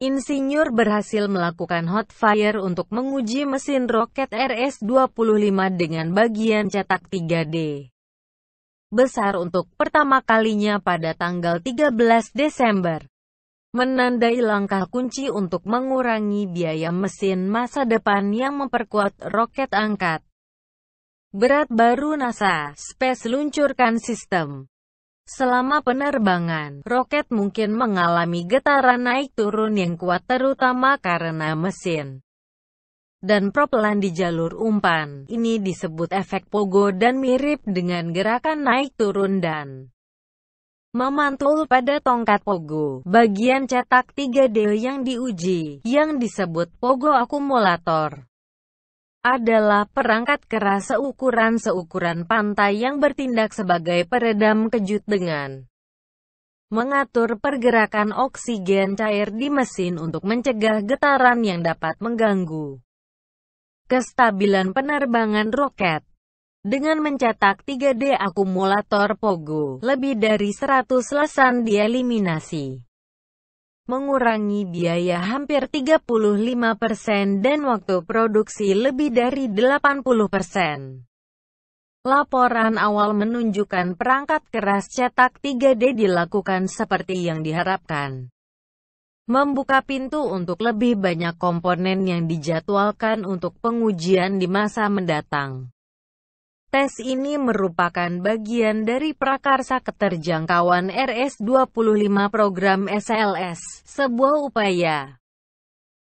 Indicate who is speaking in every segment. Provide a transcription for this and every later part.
Speaker 1: Insinyur berhasil melakukan hot fire untuk menguji mesin roket RS-25 dengan bagian cetak 3D besar untuk pertama kalinya pada tanggal 13 Desember. Menandai langkah kunci untuk mengurangi biaya mesin masa depan yang memperkuat roket angkat. Berat baru NASA, Space luncurkan sistem Selama penerbangan, roket mungkin mengalami getaran naik turun yang kuat terutama karena mesin dan propelan di jalur umpan. Ini disebut efek pogo dan mirip dengan gerakan naik turun dan memantul pada tongkat pogo, bagian cetak 3D yang diuji, yang disebut pogo akumulator adalah perangkat keras seukuran seukuran pantai yang bertindak sebagai peredam kejut dengan mengatur pergerakan oksigen cair di mesin untuk mencegah getaran yang dapat mengganggu kestabilan penerbangan roket. Dengan mencetak 3D akumulator Pogo, lebih dari 100 lesan dieliminasi mengurangi biaya hampir 35% dan waktu produksi lebih dari 80%. Laporan awal menunjukkan perangkat keras cetak 3D dilakukan seperti yang diharapkan. Membuka pintu untuk lebih banyak komponen yang dijadwalkan untuk pengujian di masa mendatang. Tes ini merupakan bagian dari prakarsa keterjangkauan RS25 program SLS, sebuah upaya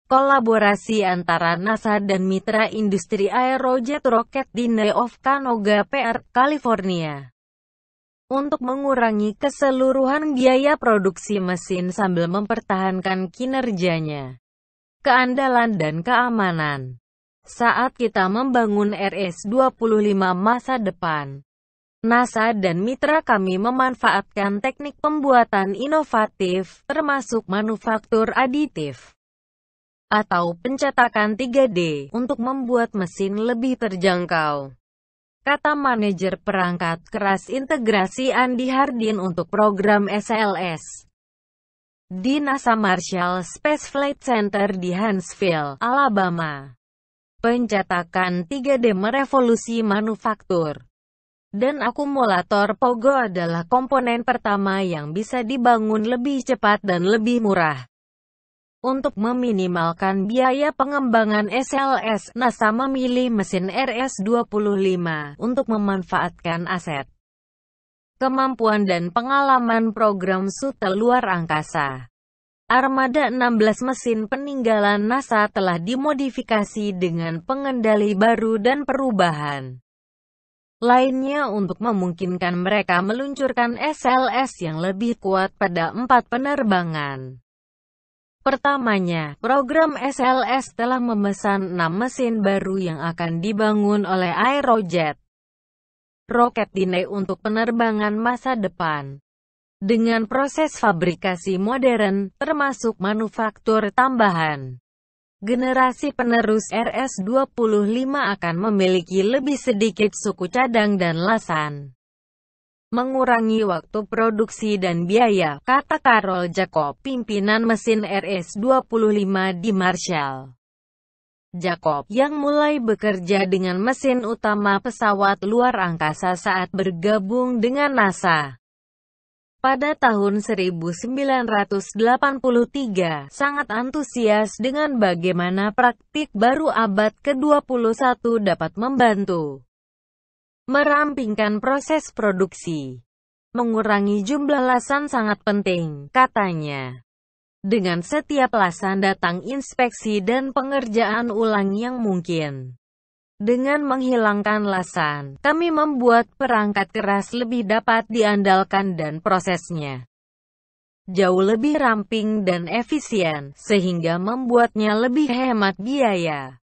Speaker 1: kolaborasi antara NASA dan mitra industri aerojet roket di Neof Canoga PR, California untuk mengurangi keseluruhan biaya produksi mesin sambil mempertahankan kinerjanya, keandalan dan keamanan saat kita membangun RS25 masa depan. NASA dan mitra kami memanfaatkan teknik pembuatan inovatif, termasuk manufaktur aditif atau pencetakan 3D, untuk membuat mesin lebih terjangkau. Kata manajer perangkat keras integrasi Andi Hardin untuk program SLS. Di NASA Marshall Space Flight Center di Huntsville, Alabama pencetakan 3D merevolusi manufaktur. Dan akumulator Pogo adalah komponen pertama yang bisa dibangun lebih cepat dan lebih murah. Untuk meminimalkan biaya pengembangan SLS, NASA memilih mesin RS-25 untuk memanfaatkan aset, kemampuan dan pengalaman program sutel luar angkasa. Armada 16 mesin peninggalan NASA telah dimodifikasi dengan pengendali baru dan perubahan lainnya untuk memungkinkan mereka meluncurkan SLS yang lebih kuat pada empat penerbangan. Pertamanya, program SLS telah memesan enam mesin baru yang akan dibangun oleh Aerojet. Roket dinai untuk penerbangan masa depan. Dengan proses fabrikasi modern, termasuk manufaktur tambahan, generasi penerus RS-25 akan memiliki lebih sedikit suku cadang dan lasan. Mengurangi waktu produksi dan biaya, kata Karol Jacob, pimpinan mesin RS-25 di Marshall. Jacob, yang mulai bekerja dengan mesin utama pesawat luar angkasa saat bergabung dengan NASA pada tahun 1983, sangat antusias dengan bagaimana praktik baru abad ke-21 dapat membantu merampingkan proses produksi. Mengurangi jumlah lasan sangat penting, katanya. Dengan setiap lasan datang inspeksi dan pengerjaan ulang yang mungkin. Dengan menghilangkan lasan, kami membuat perangkat keras lebih dapat diandalkan dan prosesnya jauh lebih ramping dan efisien, sehingga membuatnya lebih hemat biaya.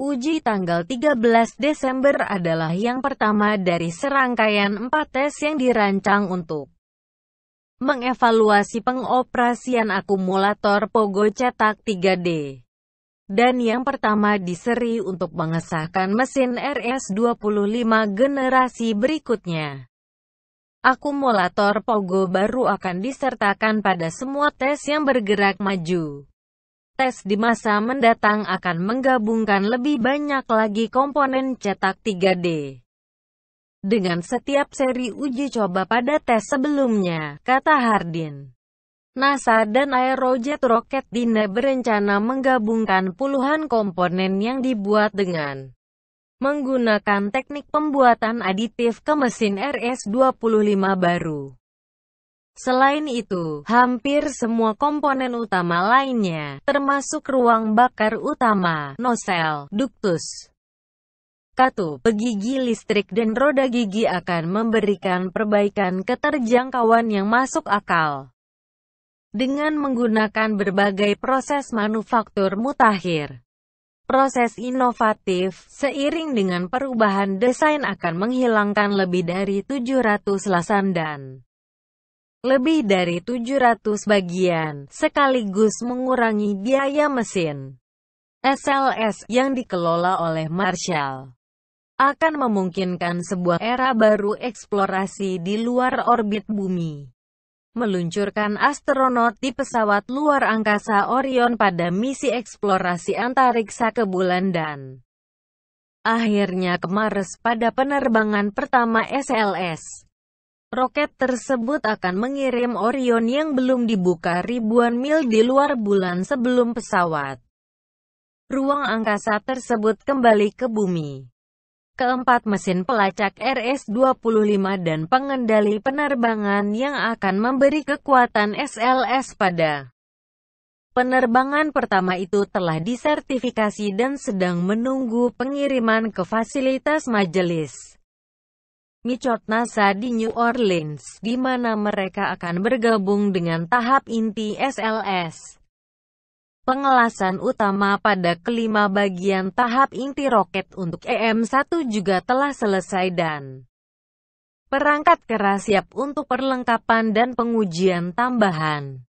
Speaker 1: Uji tanggal 13 Desember adalah yang pertama dari serangkaian empat tes yang dirancang untuk mengevaluasi pengoperasian akumulator Pogo Cetak 3D dan yang pertama di seri untuk mengesahkan mesin RS25 generasi berikutnya. Akumulator Pogo baru akan disertakan pada semua tes yang bergerak maju. Tes di masa mendatang akan menggabungkan lebih banyak lagi komponen cetak 3D. Dengan setiap seri uji coba pada tes sebelumnya, kata Hardin. NASA dan Aerojet Rocket Dina berencana menggabungkan puluhan komponen yang dibuat dengan menggunakan teknik pembuatan aditif ke mesin RS-25 baru. Selain itu, hampir semua komponen utama lainnya, termasuk ruang bakar utama, nosel, duktus, katup, pegigi listrik dan roda gigi akan memberikan perbaikan keterjangkauan yang masuk akal dengan menggunakan berbagai proses manufaktur mutakhir. Proses inovatif, seiring dengan perubahan desain akan menghilangkan lebih dari 700 lasan dan lebih dari 700 bagian, sekaligus mengurangi biaya mesin. SLS, yang dikelola oleh Marshall, akan memungkinkan sebuah era baru eksplorasi di luar orbit bumi meluncurkan astronot di pesawat luar angkasa Orion pada misi eksplorasi antariksa ke bulan dan akhirnya ke Mars pada penerbangan pertama SLS. Roket tersebut akan mengirim Orion yang belum dibuka ribuan mil di luar bulan sebelum pesawat. Ruang angkasa tersebut kembali ke bumi keempat mesin pelacak RS-25 dan pengendali penerbangan yang akan memberi kekuatan SLS pada Penerbangan pertama itu telah disertifikasi dan sedang menunggu pengiriman ke fasilitas majelis Micot NASA di New Orleans, di mana mereka akan bergabung dengan tahap inti SLS. Pengelasan utama pada kelima bagian tahap inti roket untuk EM-1 juga telah selesai dan perangkat keras siap untuk perlengkapan dan pengujian tambahan.